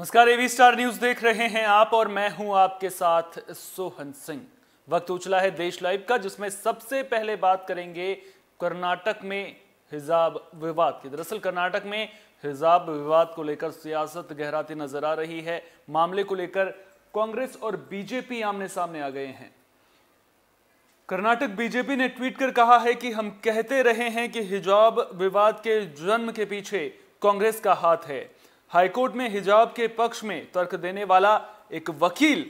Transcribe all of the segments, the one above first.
नमस्कार एवी star news देख रहे हैं आप और मैं हूं आपके साथ सोहन सिंह वक्त उछला है देश लाइव का जिसमें सबसे पहले बात करेंगे कर्नाटक में हिजाब विवाद की दरअसल कर्नाटक में हिजाब विवाद को लेकर सियासत गहराती नजर आ रही है मामले को लेकर कांग्रेस और बीजेपी आमने सामने आ गए हैं कर्नाटक बीजेपी ने ट्वीट कर कहा है कि हम कहते रहे हैं कि हिजाब विवाद के जन्म के पीछे कांग्रेस का हाथ है हाईकोर्ट में हिजाब के पक्ष में तर्क देने वाला एक वकील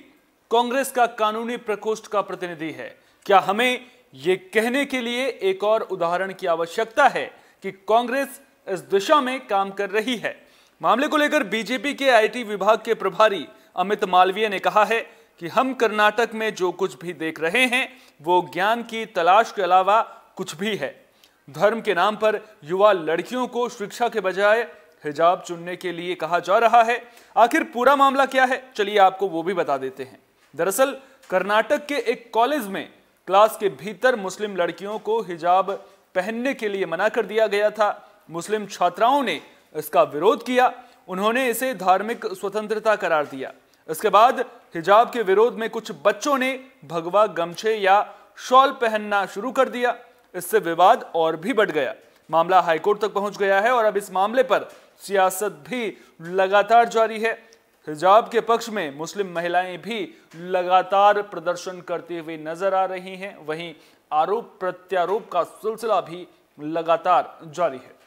कांग्रेस का कानूनी प्रकोष्ठ का प्रतिनिधि है क्या हमें ये कहने के लिए एक और उदाहरण की आवश्यकता है कि कांग्रेस इस दिशा में काम कर रही है मामले को लेकर बीजेपी के आईटी विभाग के प्रभारी अमित मालवीय ने कहा है कि हम कर्नाटक में जो कुछ भी देख रहे हैं वो ज्ञान की तलाश के अलावा कुछ भी है धर्म के नाम पर युवा लड़कियों को शिक्षा के बजाय हिजाब चुनने के लिए कहा जा रहा है आखिर पूरा मामला क्या है चलिए आपको वो भी बता देते हैं दरअसल कर्नाटक के एक कॉलेज में क्लास के भीतर मुस्लिम लड़कियों को हिजाब पहनने के लिए मना कर दिया गया था मुस्लिम छात्राओं ने इसका विरोध किया उन्होंने इसे धार्मिक स्वतंत्रता करार दिया इसके बाद हिजाब के विरोध में कुछ बच्चों ने भगवा गमछे या शॉल पहनना शुरू कर दिया इससे विवाद और भी बढ़ गया मामला हाईकोर्ट तक पहुंच गया है और अब इस मामले पर सियासत भी लगातार जारी है हिजाब के पक्ष में मुस्लिम महिलाएं भी लगातार प्रदर्शन करते हुए नजर आ रही हैं वहीं आरोप प्रत्यारोप का सिलसिला भी लगातार जारी है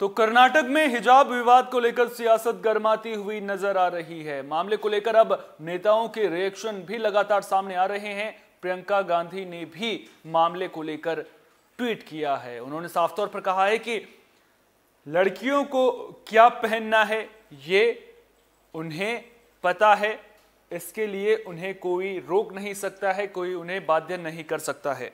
तो कर्नाटक में हिजाब विवाद को लेकर सियासत गर्माती हुई नजर आ रही है मामले को लेकर अब नेताओं के रिएक्शन भी लगातार सामने आ रहे हैं प्रियंका गांधी ने भी मामले को लेकर ट्वीट किया है उन्होंने साफ तौर पर कहा है कि लड़कियों को क्या पहनना है ये उन्हें पता है इसके लिए उन्हें कोई रोक नहीं सकता है कोई उन्हें बाध्य नहीं कर सकता है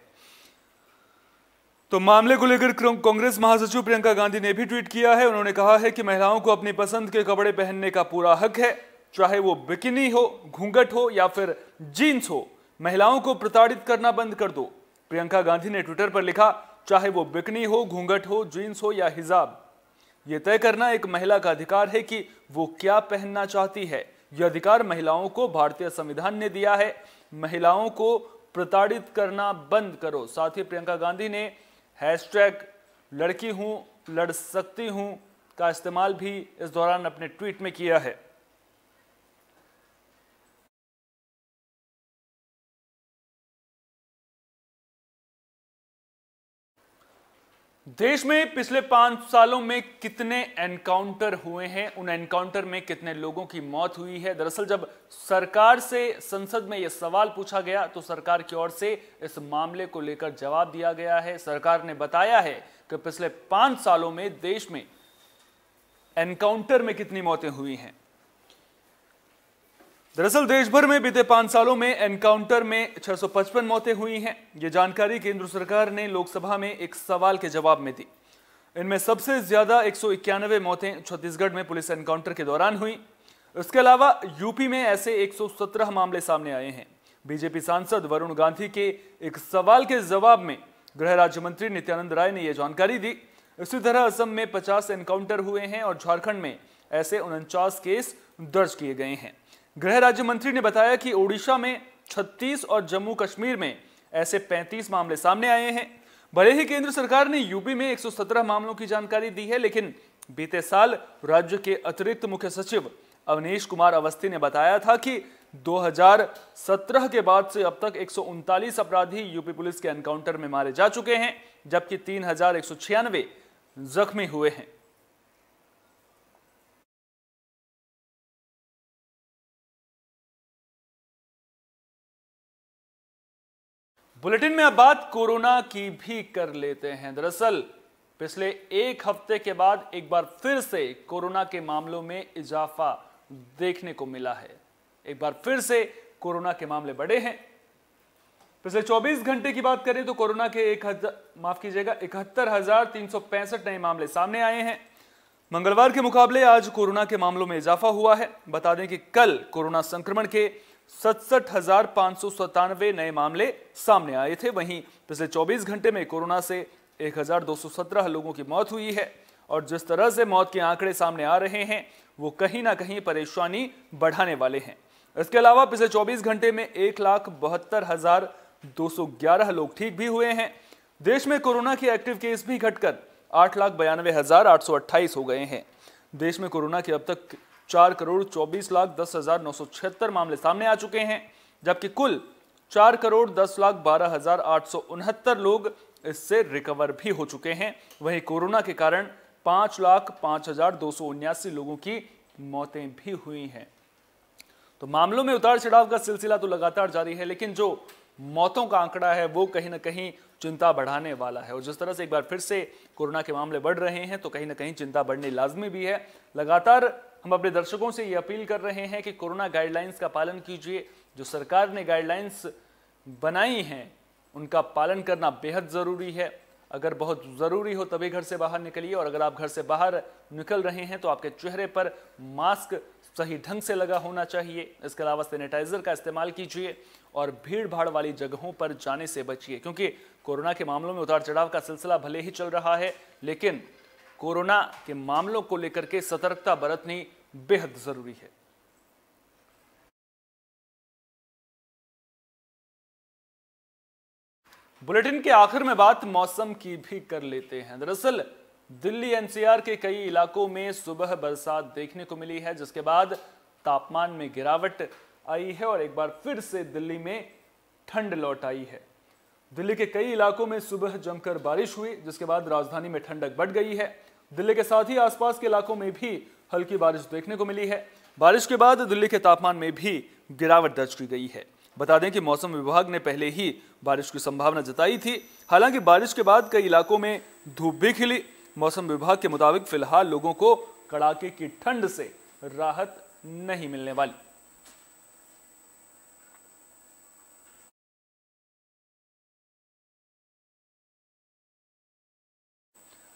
तो मामले को लेकर कांग्रेस महासचिव प्रियंका गांधी ने भी ट्वीट किया है उन्होंने कहा है कि महिलाओं को अपनी पसंद के कपड़े पहनने का पूरा हक है चाहे वो बिकिनी हो घूंघट हो या फिर जीन्स हो महिलाओं को प्रताड़ित करना बंद कर दो प्रियंका गांधी ने ट्विटर पर लिखा चाहे वो बिकनी हो घूंघट हो जीन्स हो या हिजाब ये तय करना एक महिला का अधिकार है कि वो क्या पहनना चाहती है यह अधिकार महिलाओं को भारतीय संविधान ने दिया है महिलाओं को प्रताड़ित करना बंद करो साथ ही प्रियंका गांधी ने हैशटैग लड़की हूँ लड़ सकती हूँ का इस्तेमाल भी इस दौरान अपने ट्वीट में किया है देश में पिछले पांच सालों में कितने एनकाउंटर हुए हैं उन एनकाउंटर में कितने लोगों की मौत हुई है दरअसल जब सरकार से संसद में यह सवाल पूछा गया तो सरकार की ओर से इस मामले को लेकर जवाब दिया गया है सरकार ने बताया है कि पिछले पांच सालों में देश में एनकाउंटर में कितनी मौतें हुई हैं दरअसल देश भर में बीते पांच सालों में एनकाउंटर में 655 मौतें हुई हैं ये जानकारी केंद्र सरकार ने लोकसभा में एक सवाल के जवाब में दी इनमें सबसे ज्यादा एक मौतें छत्तीसगढ़ में पुलिस एनकाउंटर के दौरान हुई इसके अलावा यूपी में ऐसे 117 मामले सामने आए हैं बीजेपी सांसद वरुण गांधी के एक सवाल के जवाब में गृह राज्य मंत्री नित्यानंद राय ने यह जानकारी दी इसी तरह असम में 50 एनकाउंटर हुए हैं और झारखंड में ऐसे उनचास केस दर्ज किए गए हैं गृह राज्य मंत्री ने बताया कि ओडिशा में 36 और जम्मू कश्मीर में ऐसे 35 मामले सामने आए हैं भले ही केंद्र सरकार ने यूपी में 117 मामलों की जानकारी दी है लेकिन बीते साल राज्य के अतिरिक्त मुख्य सचिव अवनीश कुमार अवस्थी ने बताया था कि 2017 के बाद से अब तक एक अपराधी यूपी पुलिस के एनकाउंटर में मारे जा चुके हैं जबकि तीन जख्मी हुए हैं बुलेटिन में अब बात कोरोना की भी कर लेते हैं दरअसल पिछले एक हफ्ते के बाद एक बार फिर से कोरोना के मामलों में इजाफा देखने को मिला है एक बार फिर से कोरोना के मामले बढ़े हैं पिछले 24 घंटे की बात करें तो कोरोना के एक माफ कीजिएगा इकहत्तर नए मामले सामने आए हैं मंगलवार के मुकाबले आज कोरोना के मामलों में इजाफा हुआ है बता दें कि कल कोरोना संक्रमण के सड़सठ नए मामले सामने आए थे वहीं पिछले 24 घंटे में कोरोना से 1217 लोगों की मौत हुई है और जिस तरह से मौत के आंकड़े सामने आ रहे हैं वो कहीं ना कहीं परेशानी बढ़ाने वाले हैं इसके अलावा पिछले 24 घंटे में एक लाख बहत्तर हजार दो सौ ग्यारह लोग ठीक भी हुए हैं देश में कोरोना के एक्टिव केस भी घटकर आठ लाख बयानवे हजार आठ सौ अट्ठाईस हो गए हैं देश में कोरोना के अब तक चार करोड़ चौबीस लाख दस हजार नौ सौ छिहत्तर मामले सामने आ चुके हैं जबकि कुल चार करोड़ दस लाख बारह हजार आठ सौ उनहत्तर लोग इससे रिकवर भी हो चुके हैं वहीं कोरोना के कारण पांच लाख पांच हजार दो सौ उन्यासी लोगों की मौतें भी हुई हैं तो मामलों में उतार चढ़ाव का सिलसिला तो लगातार जारी है लेकिन जो मौतों का आंकड़ा है वो कहीं ना कहीं चिंता बढ़ाने वाला है और जिस तरह से एक बार फिर से कोरोना के मामले बढ़ रहे हैं तो कहीं ना कहीं चिंता बढ़ने लाजमी भी है लगातार हम अपने दर्शकों से ये अपील कर रहे हैं कि कोरोना गाइडलाइंस का पालन कीजिए जो सरकार ने गाइडलाइंस बनाई हैं उनका पालन करना बेहद ज़रूरी है अगर बहुत ज़रूरी हो तभी घर से बाहर निकलिए और अगर आप घर से बाहर निकल रहे हैं तो आपके चेहरे पर मास्क सही ढंग से लगा होना चाहिए इसके अलावा सैनिटाइजर का इस्तेमाल कीजिए और भीड़ भाड़ वाली जगहों पर जाने से बचिए क्योंकि कोरोना के मामलों में उतार चढ़ाव का सिलसिला भले ही चल रहा है लेकिन कोरोना के मामलों को लेकर के सतर्कता बरतनी बेहद ज़रूरी है बुलेटिन के आखिर में बात मौसम की भी कर लेते हैं दरअसल दिल्ली एनसीआर के कई इलाकों में सुबह बरसात देखने को मिली है जिसके बाद तापमान में गिरावट आई है और एक बार फिर से दिल्ली में ठंड लौट आई है दिल्ली के कई इलाकों में सुबह जमकर बारिश हुई जिसके बाद राजधानी में ठंडक बढ़ गई है दिल्ली के साथ ही आसपास के इलाकों में भी हल्की बारिश देखने को मिली है बारिश के बाद दिल्ली के तापमान में भी गिरावट दर्ज की गई है बता दें कि मौसम विभाग ने पहले ही बारिश की संभावना जताई थी हालांकि बारिश के बाद कई इलाकों में धूप भी खिली मौसम विभाग के मुताबिक फिलहाल लोगों को कड़ाके की ठंड से राहत नहीं मिलने वाली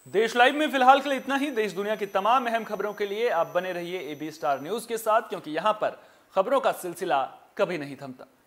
देश लाइव में फिलहाल के लिए इतना ही देश दुनिया की तमाम अहम खबरों के लिए आप बने रहिए एबी स्टार न्यूज के साथ क्योंकि यहां पर खबरों का सिलसिला कभी नहीं थमता